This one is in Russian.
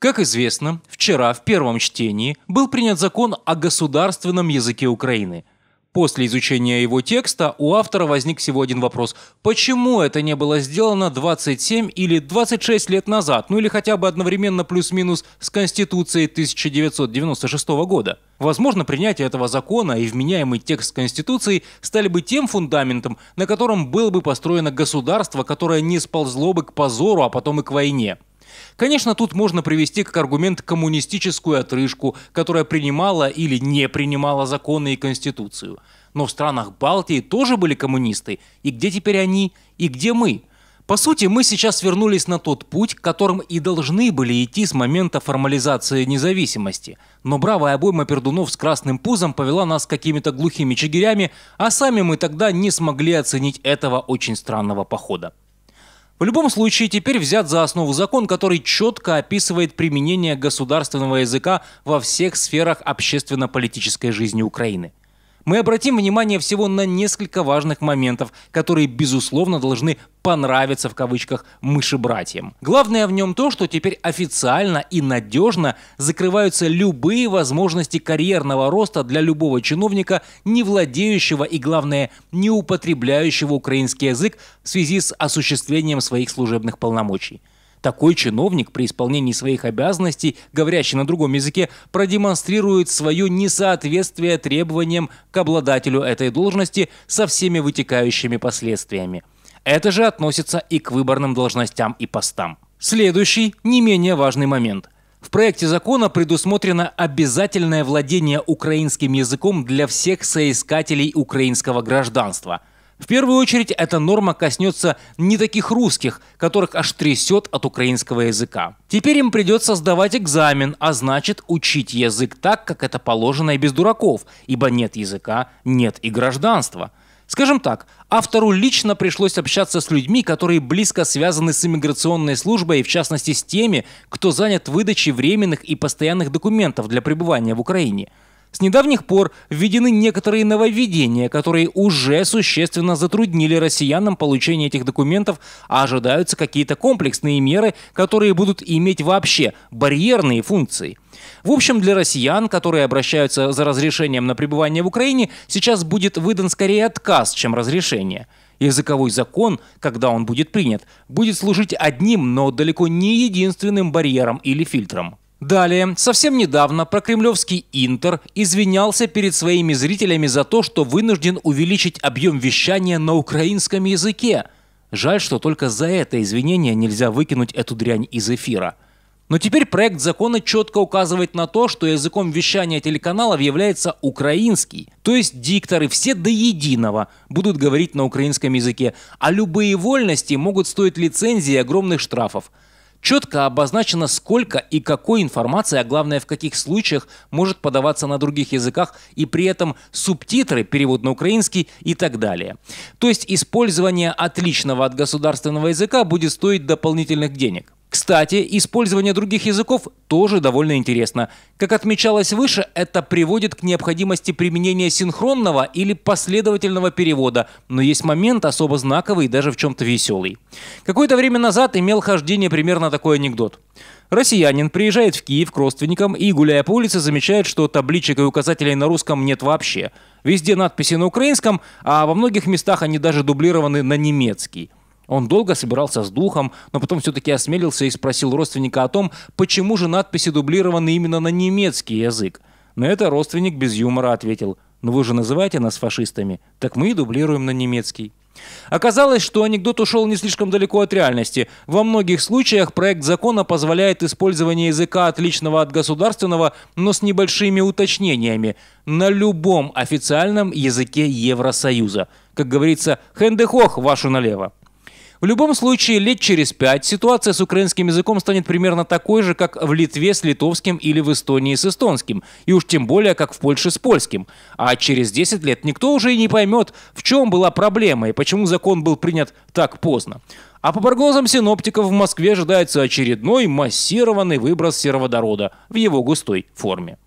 Как известно, вчера в первом чтении был принят закон о государственном языке Украины. После изучения его текста у автора возник всего один вопрос. Почему это не было сделано 27 или 26 лет назад, ну или хотя бы одновременно плюс-минус с Конституцией 1996 года? Возможно, принятие этого закона и вменяемый текст Конституции стали бы тем фундаментом, на котором было бы построено государство, которое не сползло бы к позору, а потом и к войне. Конечно, тут можно привести как аргумент коммунистическую отрыжку, которая принимала или не принимала законы и конституцию. Но в странах Балтии тоже были коммунисты. И где теперь они, и где мы? По сути, мы сейчас вернулись на тот путь, которым и должны были идти с момента формализации независимости. Но бравая обойма пердунов с красным пузом повела нас какими-то глухими чигирями, а сами мы тогда не смогли оценить этого очень странного похода. В любом случае, теперь взят за основу закон, который четко описывает применение государственного языка во всех сферах общественно-политической жизни Украины – мы обратим внимание всего на несколько важных моментов, которые, безусловно, должны понравиться в кавычках мыши братьям. Главное в нем то, что теперь официально и надежно закрываются любые возможности карьерного роста для любого чиновника, не владеющего и, главное, не употребляющего украинский язык в связи с осуществлением своих служебных полномочий. Такой чиновник при исполнении своих обязанностей, говорящий на другом языке, продемонстрирует свое несоответствие требованиям к обладателю этой должности со всеми вытекающими последствиями. Это же относится и к выборным должностям и постам. Следующий, не менее важный момент – в проекте закона предусмотрено обязательное владение украинским языком для всех соискателей украинского гражданства – в первую очередь эта норма коснется не таких русских, которых аж трясет от украинского языка. Теперь им придется сдавать экзамен, а значит учить язык так, как это положено и без дураков, ибо нет языка, нет и гражданства. Скажем так, автору лично пришлось общаться с людьми, которые близко связаны с иммиграционной службой и в частности с теми, кто занят выдачей временных и постоянных документов для пребывания в Украине – с недавних пор введены некоторые нововведения, которые уже существенно затруднили россиянам получение этих документов, а ожидаются какие-то комплексные меры, которые будут иметь вообще барьерные функции. В общем, для россиян, которые обращаются за разрешением на пребывание в Украине, сейчас будет выдан скорее отказ, чем разрешение. Языковой закон, когда он будет принят, будет служить одним, но далеко не единственным барьером или фильтром. Далее, совсем недавно про Кремлевский «Интер» извинялся перед своими зрителями за то, что вынужден увеличить объем вещания на украинском языке. Жаль, что только за это извинение нельзя выкинуть эту дрянь из эфира. Но теперь проект закона четко указывает на то, что языком вещания телеканалов является украинский. То есть дикторы все до единого будут говорить на украинском языке, а любые вольности могут стоить лицензии и огромных штрафов – Четко обозначено, сколько и какой информации, а главное, в каких случаях может подаваться на других языках, и при этом субтитры, перевод на украинский и так далее. То есть использование отличного от государственного языка будет стоить дополнительных денег. Кстати, использование других языков тоже довольно интересно. Как отмечалось выше, это приводит к необходимости применения синхронного или последовательного перевода, но есть момент особо знаковый и даже в чем-то веселый. Какое-то время назад имел хождение примерно такой анекдот. Россиянин приезжает в Киев к родственникам и, гуляя по улице, замечает, что табличек и указателей на русском нет вообще. Везде надписи на украинском, а во многих местах они даже дублированы на немецкий. Он долго собирался с духом, но потом все-таки осмелился и спросил родственника о том, почему же надписи дублированы именно на немецкий язык. На это родственник без юмора ответил «Ну вы же называете нас фашистами, так мы и дублируем на немецкий». Оказалось, что анекдот ушел не слишком далеко от реальности. Во многих случаях проект закона позволяет использование языка отличного от государственного, но с небольшими уточнениями, на любом официальном языке Евросоюза. Как говорится, «Хендехох вашу налево». В любом случае, лет через пять ситуация с украинским языком станет примерно такой же, как в Литве с литовским или в Эстонии с эстонским, и уж тем более, как в Польше с польским. А через 10 лет никто уже и не поймет, в чем была проблема и почему закон был принят так поздно. А по прогнозам синоптиков в Москве ожидается очередной массированный выброс сероводорода в его густой форме.